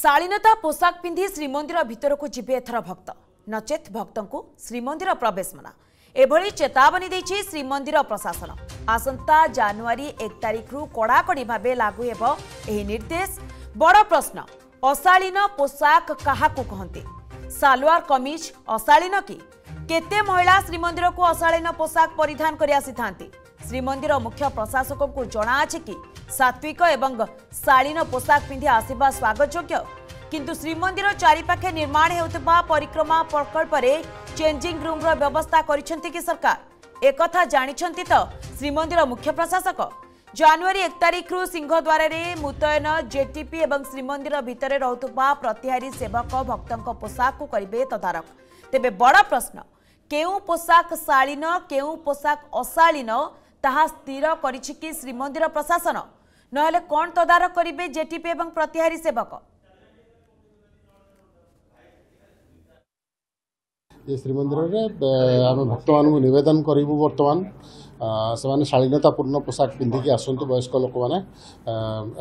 ଶାଳୀନତା ପୋଷାକ ପିନ୍ଧି ଶ୍ରୀମନ୍ଦିର ଭିତରକୁ ଯିବେ ଏଥର ଭକ୍ତ ନଚେତ୍ ଭକ୍ତଙ୍କୁ ଶ୍ରୀମନ୍ଦିର ପ୍ରବେଶ ମନା ଏଭଳି ଚେତାବନୀ ଦେଇଛି ଶ୍ରୀମନ୍ଦିର ପ୍ରଶାସନ ଆସନ୍ତା ଜାନୁଆରୀ ଏକ ତାରିଖରୁ କଡ଼ାକଡ଼ି ଭାବେ ଲାଗୁ ହେବ ଏହି ନିର୍ଦ୍ଦେଶ ବଡ଼ ପ୍ରଶ୍ନ ଅଶାଳୀନ ପୋଷାକ କାହାକୁ କହନ୍ତି ସାଲୱାର କମିଜ ଅଶାଳୀନ କି କେତେ ମହିଳା ଶ୍ରୀମନ୍ଦିରକୁ ଅଶାଳୀନ ପୋଷାକ ପରିଧାନ କରି ଆସିଥାନ୍ତି ଶ୍ରୀମନ୍ଦିର ମୁଖ୍ୟ ପ୍ରଶାସକଙ୍କୁ ଜଣାଅଛି କି সাত্বিক এবং শাড়ীন পোশাক পিঁধি আসা স্বাগতযোগ্য কিন্তু শ্রীমন্দির চারিপাখে নির্মাণ হেউথিবা পরিক্রমা প্রকল্পরে চেঞ্জিং রুম্র ব্যবস্থা করেছেন কি সরকার একথা জাঁচান তো শ্রীমন্দির মুখ্য প্রশাসক জানুয়ারি এক তারিখর সিংহদ্বারে মুতয়ন জেটিপি এবং শ্রীমন্দির ভিতরে রুথিবা প্রতিহারী সেবক ভক্তঙ্ পোশাকু করবে তদারক তেবে বড় প্রশ্ন কেউ পোশাক শাড়ীন কেউ পোশাক অশাড়ীন ତାହା ସ୍ଥିର କରିଛି କି ଶ୍ରୀମନ୍ଦିର ପ୍ରଶାସନ ନହେଲେ କ'ଣ ତଦାରଖ କରିବେ ଜେଟିପି ଏବଂ ପ୍ରତିହାରୀ ସେବକ ଏ ଶ୍ରୀମନ୍ଦିରରେ ଆମେ ଭକ୍ତମାନଙ୍କୁ ନିବେଦନ କରିବୁ ବର୍ତ୍ତମାନ ସେମାନେ ଶାଳୀନତାପୂର୍ଣ୍ଣ ପୋଷାକ ପିନ୍ଧିକି ଆସନ୍ତୁ ବୟସ୍କ ଲୋକମାନେ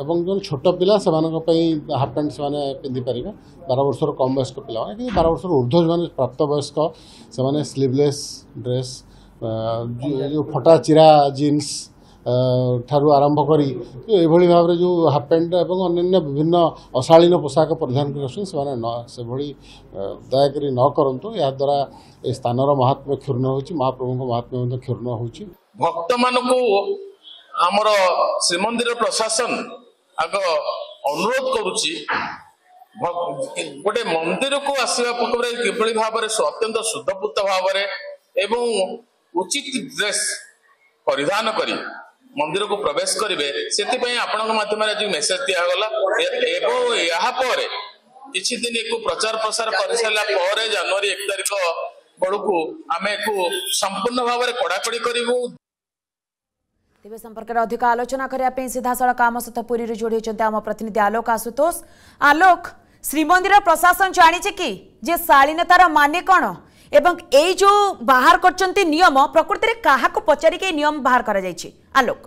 ଏବଂ ଯେଉଁ ଛୋଟ ପିଲା ସେମାନଙ୍କ ପାଇଁ ହାଫ୍ ପ୍ୟାଣ୍ଟ ସେମାନେ ପିନ୍ଧିପାରିବେ ବାର ବର୍ଷରୁ କମ୍ ବୟସ୍କ ପିଲାମାନେ କିନ୍ତୁ ବାର ବର୍ଷରୁ ଉର୍ଦ୍ଧ୍ୱ ଯେଉଁମାନେ ପ୍ରାପ୍ତବୟସ୍କ ସେମାନେ ସ୍ଲିଭଲେସ୍ ଡ୍ରେସ୍ ଯେଉଁ ଫଟା ଚିରା ଜିନ୍ସ ଠାରୁ ଆରମ୍ଭ କରି ଏଭଳି ଭାବରେ ଯେଉଁ ହାଫ୍ ପ୍ୟାଣ୍ଟ ଏବଂ ଅନ୍ୟାନ୍ୟ ବିଭିନ୍ନ ଅଶାଳୀନ ପୋଷାକ ପରିଧାନ କରି ଆସୁଛନ୍ତି ସେମାନେ ନ ସେଭଳି ଦୟାକରି ନ କରନ୍ତୁ ଏହାଦ୍ୱାରା ଏ ସ୍ଥାନର ମହାତ୍ମ୍ୟ କ୍ଷୁର୍ଣ୍ଣ ହେଉଛି ମହାପ୍ରଭୁଙ୍କ ମହାତ୍ମ୍ୟ ମଧ୍ୟ କ୍ଷୁର୍ଣ୍ଣ ହେଉଛି ଭକ୍ତମାନଙ୍କୁ ଆମର ଶ୍ରୀମନ୍ଦିର ପ୍ରଶାସନ ଆଗ ଅନୁରୋଧ କରୁଛି ଗୋଟେ ମନ୍ଦିରକୁ ଆସିବା ପୂର୍ବରେ କିଭଳି ଭାବରେ ଅତ୍ୟନ୍ତ ସୁଧପୁତ ଭାବରେ ଏବଂ ଉଚିତ ଡ୍ରେସ୍ ପରିଧାନ କରି ମନ୍ଦିରକୁ ପ୍ରବେଶ କରିବେ ସେଥିପାଇଁ ଆପଣଙ୍କ ମାଧ୍ୟମରେ ଆଜି ମେସେଜ ଦିଆଗଲା ଏବଂ ଏହା ପରେ କିଛି ଦିନ ଏକୁ ପ୍ରଚାର ପ୍ରସାର କରିସାରିଲା ପରେ ଜାନୁଆରୀ ଏକ ତାରିଖ ବେଳକୁ ଆମେ ଏକୁ ସମ୍ପୂର୍ଣ୍ଣ ଭାବରେ କଡ଼ାକଡ଼ି କରିବୁ ତେବେ ସମ୍ପର୍କରେ ଅଧିକ ଆଲୋଚନା କରିବା ପାଇଁ ସିଧାସଳଖ ଆମ ସହିତ ପୁରୀରୁ ଯୋଡ଼ି ହୋଇଛନ୍ତି ଆମ ପ୍ରତିନିଧି ଆଲୋକ ଆଶୁତୋଷ ଆଲୋକ ଶ୍ରୀମନ୍ଦିର ପ୍ରଶାସନ ଜାଣିଛି କି ଯେ ଶାଳୀନତାର ମାନେ କ'ଣ এবং এই যে বাহার করছেন নিয়ম প্রকৃতিরে কাহাকু পচারিক এই নিয়ম বাহার করা যাই আলোক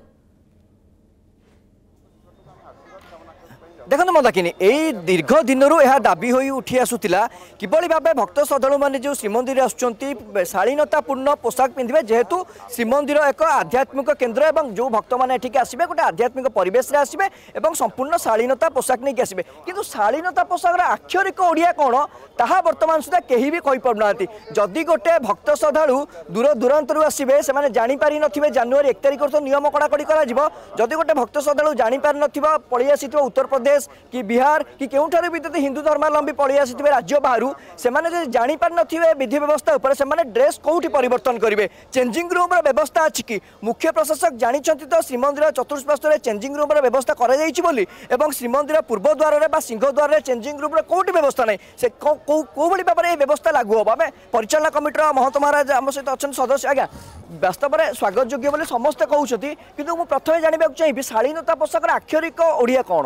ଦେଖନ୍ତୁ ମନ୍ଦାକିନୀ ଏଇ ଦୀର୍ଘ ଦିନରୁ ଏହା ଦାବି ହୋଇ ଉଠି ଆସୁଥିଲା କିଭଳି ଭାବେ ଭକ୍ତ ଶ୍ରଦ୍ଧାଳୁମାନେ ଯେଉଁ ଶ୍ରୀମନ୍ଦିର ଆସୁଛନ୍ତି ଶାଳୀନତାପୂର୍ଣ୍ଣ ପୋଷାକ ପିନ୍ଧିବେ ଯେହେତୁ ଶ୍ରୀମନ୍ଦିର ଏକ ଆଧ୍ୟାତ୍ମିକ କେନ୍ଦ୍ର ଏବଂ ଯେଉଁ ଭକ୍ତମାନେ ଏଠିକି ଆସିବେ ଗୋଟେ ଆଧ୍ୟାତ୍ମିକ ପରିବେଶରେ ଆସିବେ ଏବଂ ସମ୍ପୂର୍ଣ୍ଣ ଶାଳୀନତା ପୋଷାକ ନେଇକି ଆସିବେ କିନ୍ତୁ ଶାଳୀନତା ପୋଷାକର ଆକ୍ଷରିକ ଓଡ଼ିଆ କ'ଣ ତାହା ବର୍ତ୍ତମାନ ସୁଦ୍ଧା କେହି ବି କହିପାରୁନାହାନ୍ତି ଯଦି ଗୋଟେ ଭକ୍ତ ଶ୍ରଦ୍ଧାଳୁ ଦୂର ଦୂରାନ୍ତରୁ ଆସିବେ ସେମାନେ ଜାଣିପାରିନଥିବେ ଜାନୁଆରୀ ଏକ ତାରିଖରୁ ତ ନିୟମ କଡ଼ାକଡ଼ି କରାଯିବ ଯଦି ଗୋଟେ ଭକ୍ତ ଶ୍ରଦ୍ଧାଳୁ ଜାଣିପାରିନଥିବ ପଳେଇ ଆସିଥିବ ଉତ୍ତରପ୍ରଦେଶ ମଧ୍ୟପ୍ରଦେଶ କି ବିହାର କି କେଉଁଠାରୁ ବି ଯଦି ହିନ୍ଦୁ ଧର୍ମାବଲମ୍ବୀ ପଳେଇ ଆସିଥିବେ ରାଜ୍ୟ ବାହାରୁ ସେମାନେ ଯଦି ଜାଣିପାରିନଥିବେ ବିଧି ବ୍ୟବସ୍ଥା ଉପରେ ସେମାନେ ଡ୍ରେସ୍ କେଉଁଠି ପରିବର୍ତ୍ତନ କରିବେ ଚେଞ୍ଜିଂ ରୁମ୍ର ବ୍ୟବସ୍ଥା ଅଛି କି ମୁଖ୍ୟ ପ୍ରଶାସକ ଜାଣିଛନ୍ତି ତ ଶ୍ରୀମନ୍ଦିର ଚତୁଃପାର୍ଶ୍ୱରେ ଚେଞ୍ଜିଂ ରୁମ୍ର ବ୍ୟବସ୍ଥା କରାଯାଇଛି ବୋଲି ଏବଂ ଶ୍ରୀମନ୍ଦିର ପୂର୍ବ ବା ସିଂହ ଦ୍ୱାରରେ ଚେଞ୍ଜିଂ ରୁମ୍ର କେଉଁଠି ବ୍ୟବସ୍ଥା ନାହିଁ ସେ କେଉଁଭଳି ଭାବରେ এই ব্যবস্থা লাগু হব আমি পরিচালনা কমিটির মহন্ত মহারাজ আমার সহ অনেক সদস্য আজ্ঞা বাস্তবরে স্বাগতযোগ্য ବୋଲି ସମସ୍ତେ କହୁଛନ୍ତି କିନ୍ତୁ ମୁଁ ପ୍ରଥମେ ଜାଣିବାକୁ ଚାହିଁବି ଶାଳୀନତା ପୋଷାକର আক্ষরিক ଓଡ଼ିଆ କଣ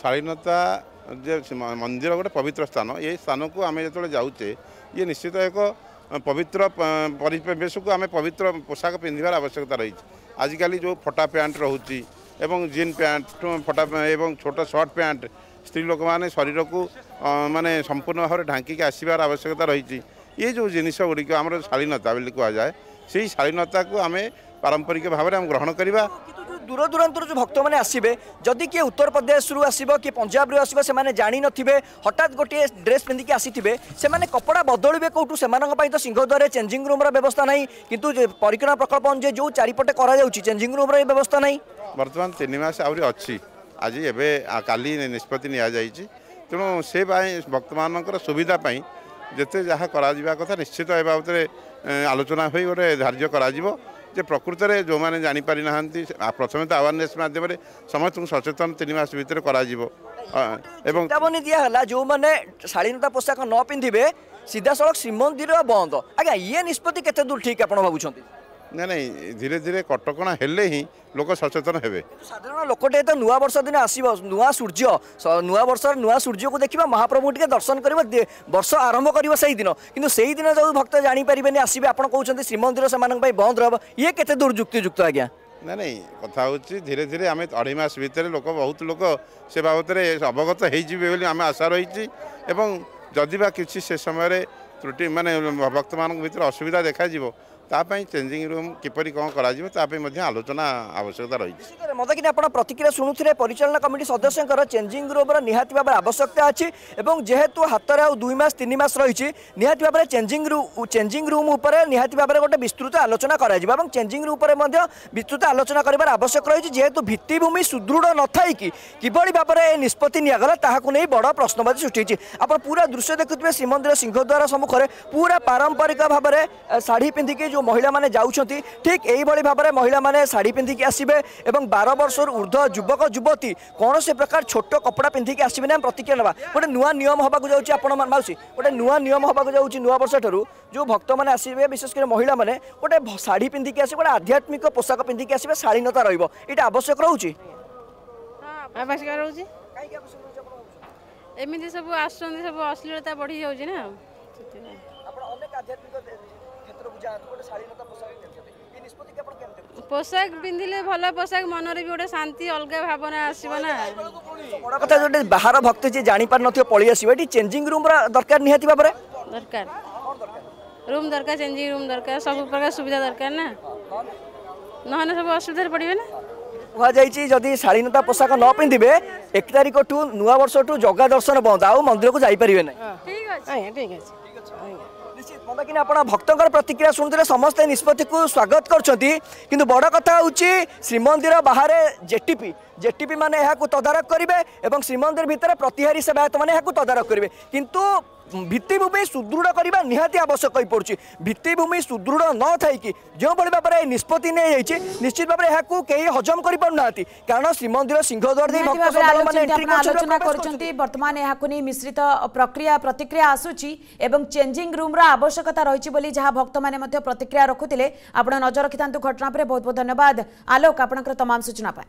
ଶାଳୀନତା ଯେ ମନ୍ଦିର ଗୋଟେ ପବିତ୍ର ସ୍ଥାନ ଏହି ସ୍ଥାନକୁ ଆମେ ଯେତେବେଳେ ଯାଉଛେ ଇଏ ନିଶ୍ଚିତ ଏକ ପବିତ୍ର ପରିବେଶକୁ ଆମେ ପବିତ୍ର ପୋଷାକ ପିନ୍ଧିବାର ଆବଶ୍ୟକତା ରହିଛି ଆଜିକାଲି ଯେଉଁ ଫଟା ପ୍ୟାଣ୍ଟ ରହୁଛି ଏବଂ ଜିନ୍ ପ୍ୟାଣ୍ଟ ଫଟା ଏବଂ ଛୋଟ ସର୍ଟ ପ୍ୟାଣ୍ଟ ସ୍ତ୍ରୀ ଲୋକମାନେ ଶରୀରକୁ ମାନେ ସମ୍ପୂର୍ଣ୍ଣ ଭାବରେ ଢାଙ୍କିକି ଆସିବାର ଆବଶ୍ୟକତା ରହିଛି ଏ ଯେଉଁ ଜିନିଷ ଗୁଡ଼ିକ ଆମର ଶାଳୀନତା ବୋଲି କୁହାଯାଏ ସେହି ଶାଳୀନତାକୁ ଆମେ ପାରମ୍ପରିକ ଭାବରେ ଆମେ ଗ୍ରହଣ କରିବା দূর দূরান্তর যে ভক্ত মানে আসবে যদি কি উত্তরপ্রদেশর আসব কি পঞ্জাবর আসব সে জাঁ নথিবে হঠাৎ গোটিয়ে ড্রেস পিধিকি আসিবে সে কপড়া বদলবে কোটু সে তো সিংহদ্বারে চেঞ্জিং রুম্র ব্যবস্থা নাই কিন্তু পরিক্রমা প্রকল্প অনুযায়ী যে চারিপটে করা যাচ্ছে চেঞ্জিং রুম্র এই ব্যবস্থা নাই বর্তমান তিন মাস আহরি অছি আজ এবে কালি নিষ্পতি নিয়া যাইছি তেণু সে ভক্তমানকর সুবিধা পাই যেতে যা করা কথা নিশ্চিত এ বাবদে আলোচনা হয়ে গোটে ধার্য করা ଯେ ପ୍ରକୃତରେ ଯେଉଁମାନେ ଜାଣିପାରି ନାହାନ୍ତି ପ୍ରଥମେ ତ ଆୱାରନେସ୍ ମାଧ୍ୟମରେ ସମସ୍ତଙ୍କୁ ସଚେତନ ତିନି ମାସ ଭିତରେ କରାଯିବ ଏବଂ ଚେତାବନୀ ଦିଆହେଲା ଯେଉଁମାନେ ଶାଳୀନତା ପୋଷାକ ନ ପିନ୍ଧିବେ ସିଧାସଳଖ ଶ୍ରୀମନ୍ଦିର ବନ୍ଦ ଆଜ୍ଞା ଇଏ ନିଷ୍ପତ୍ତି କେତେ ଦୂର ଠିକ୍ ଆପଣ ଭାବୁଛନ୍ତି ନା ନାଇଁ ଧୀରେ ଧୀରେ କଟକଣା ହେଲେ ହିଁ ଲୋକ ସଚେତନ ହେବେ ସାଧାରଣ ଲୋକଟେ ତ ନୂଆ ବର୍ଷ ଦିନ ଆସିବ ନୂଆ ସୂର୍ଯ୍ୟ ନୂଆ ବର୍ଷର ନୂଆ ସୂର୍ଯ୍ୟକୁ ଦେଖିବା ମହାପ୍ରଭୁ ଟିକେ ଦର୍ଶନ କରିବ ବର୍ଷ ଆରମ୍ଭ କରିବ ସେଇଦିନ କିନ୍ତୁ ସେଇଦିନ ଯେଉଁ ଭକ୍ତ ଜାଣିପାରିବେନି ଆସିବେ ଆପଣ କହୁଛନ୍ତି ଶ୍ରୀମନ୍ଦିର ସେମାନଙ୍କ ପାଇଁ ବନ୍ଦ ରହିବ ଇଏ କେତେ ଦୂର ଯୁକ୍ତିଯୁକ୍ତ ଆଜ୍ଞା ନା ନାଇଁ କଥା ହେଉଛି ଧୀରେ ଧୀରେ ଆମେ ଅଢ଼େଇ ମାସ ଭିତରେ ଲୋକ ବହୁତ ଲୋକ ସେ ବାବଦରେ ଅବଗତ ହେଇଯିବେ ବୋଲି ଆମେ ଆଶା ରହିଛି ଏବଂ ଯଦି ବା କିଛି ସେ ସମୟରେ ତ୍ରୁଟି ମାନେ ଭକ୍ତମାନଙ୍କ ଭିତରେ ଅସୁବିଧା ଦେଖାଯିବ ତା ପାଇଁ ଚେଞ୍ଜିଂ ରୁମ୍ କିପରି କ'ଣ କରାଯିବ ତା ପାଇଁ ମଧ୍ୟ ଆଲୋଚନା ଆବଶ୍ୟକତା ରହିଛି ମଦକିନି ଆପଣ ପ୍ରତିକ୍ରିୟା ଶୁଣୁଥିଲେ ପରିଚାଳନା କମିଟି ସଦସ୍ୟଙ୍କର ଚେଞ୍ଜିଂ ରୁମ୍ର ନିହାତି ଭାବରେ ଆବଶ୍ୟକତା ଅଛି ଏବଂ ଯେହେତୁ ହାତରେ ଆଉ ଦୁଇ ମାସ ତିନି ମାସ ରହିଛି ନିହାତି ଭାବରେ ଚେଞ୍ଜିଂ ଚେଞ୍ଜିଂ ରୁମ୍ ଉପରେ ନିହାତି ଭାବରେ ଗୋଟେ ବିସ୍ତୃତ ଆଲୋଚନା କରାଯିବ ଏବଂ ଚେଞ୍ଜିଂ ରୁମ୍ ଉପରେ ମଧ୍ୟ ବିସ୍ତୃତ ଆଲୋଚନା କରିବାର ଆବଶ୍ୟକ ରହିଛି ଯେହେତୁ ଭିତ୍ତିଭୂମି ସୁଦୃଢ଼ ନଥାଇକି କିଭଳି ଭାବରେ ଏ ନିଷ୍ପତ୍ତି ନିଆଗଲା ତାହାକୁ ନେଇ ବଡ଼ ପ୍ରଶ୍ନବାଚୀ ସୃଷ୍ଟି ହୋଇଛି ଆପଣ ପୁରା ଦୃଶ୍ୟ ଦେଖୁଥିବେ ଶ୍ରୀମନ୍ଦିର ସିଂହଦ୍ୱାର ସମ୍ମୁଖରେ ପୁରା ପାରମ୍ପରିକ ଭାବରେ ଶାଢ଼ୀ ପିନ୍ଧିକି ଯେଉଁ ଯେଉଁ ମହିଳାମାନେ ଯାଉଛନ୍ତି ଠିକ୍ ଏଇଭଳି ଭାବରେ ମହିଳାମାନେ ଶାଢ଼ୀ ପିନ୍ଧିକି ଆସିବେ ଏବଂ ବାର ବର୍ଷରୁ ଉର୍ଦ୍ଧ୍ୱ ଯୁବକ ଯୁବତୀ କୌଣସି ପ୍ରକାର ଛୋଟ କପଡ଼ା ପିନ୍ଧିକି ଆସିବେନି ଆମେ ପ୍ରତିକ୍ରିୟା ନେବା ଗୋଟେ ନୂଆ ନିୟମ ହେବାକୁ ଯାଉଛି ଆପଣ ମାଉସୀ ଗୋଟେ ନୂଆ ନିୟମ ହେବାକୁ ଯାଉଛି ନୂଆ ବର୍ଷଠାରୁ ଯେଉଁ ଭକ୍ତମାନେ ଆସିବେ ବିଶେଷ କରି ମହିଳାମାନେ ଗୋଟେ ଶାଢ଼ୀ ପିନ୍ଧିକି ଆସିବେ ଗୋଟେ ଆଧ୍ୟାତ୍ମିକ ପୋଷାକ ପିନ୍ଧିକି ଆସିବେ ଶାଳୀନତା ରହିବ ଏଇଟା ଆବଶ୍ୟକ ରହୁଛି ଆବଶ୍ୟକ ରହୁଛି ଏମିତି ସବୁ ଆସୁଛନ୍ତି ସବୁ ଅଶ୍ଳୀଳତା ବଢ଼ି ଯାଉଛି ନା পোশাক পিঁধিলে ভাল পোশাক মনরে গোটে শান্তি অলগা ভাবনা আসবে না বড় কথা যে বাহার ভক্ত যে জাঁপার পার নথিও পলি এটি চেঞ্জিং রুম দরকার নিহতি ভাবে দরকার রুম দরকার চেঞ্জিং রুম দরকার সব প্রকার সুবিধা দরকার না নহলে সব অসুবিধার পড়বে না କୁହାଯାଇଛି ଯଦି ଶାଳୀନତା ପୋଷାକ ନ ପିନ୍ଧିବେ ଏକ ତାରିଖଠୁ ନୂଆବର୍ଷଠୁ ଜଗା ଦର୍ଶନ ବନ୍ଦ ଆଉ ମନ୍ଦିରକୁ ଯାଇପାରିବେ ନାହିଁ ଠିକ୍ ଅଛି ଆଜ୍ଞା ଠିକ୍ ଅଛି নিশ্চিত মন্ଦାକିনী আপনার ভক্তর প্রতিক্রিয়া শুণুলে সমস্তে নিষ্পতি স্বাগত করছেন কিন্তু বড় কথা হচ্ছে শ্রীমন্দির বাহারে জেটিপি জেটিপি মানে তদারক করবে এবং শ্রীমন্দির ভিতরে প্রতিহারী সেবায়ত মানে তদারক করবে কিন্তু ভিত্তিভূমি সুদৃঢ় করা নিহতি আবশ্যক হয়ে পড়ছে ভিত্তিভূমি সুদৃঢ় নথাইকি যেভাবে ভাবে এই নিষ্পতি নিয়ে যাইছে নিশ্চিত ভাবে এখন কেউ হজম করে পারু না কারণ শ্রীমন্দির সিংহদ্বার আলোচনা করছেন বর্তমান এখন মিশ্রিত প্রক্রিয়া প্রতিক্রিয়া আসুচি এবং চেঞ্জিং রুম্র আবশ্যকতা রয়েছে বলে যা ভক্ত মানে প্রতিক্রিয়া রাখুলে আপনার নজর রাখি ঘটনা পরে বহু বহু ধন্যবাদ আলোক আপনার তমাম সূচনা পায়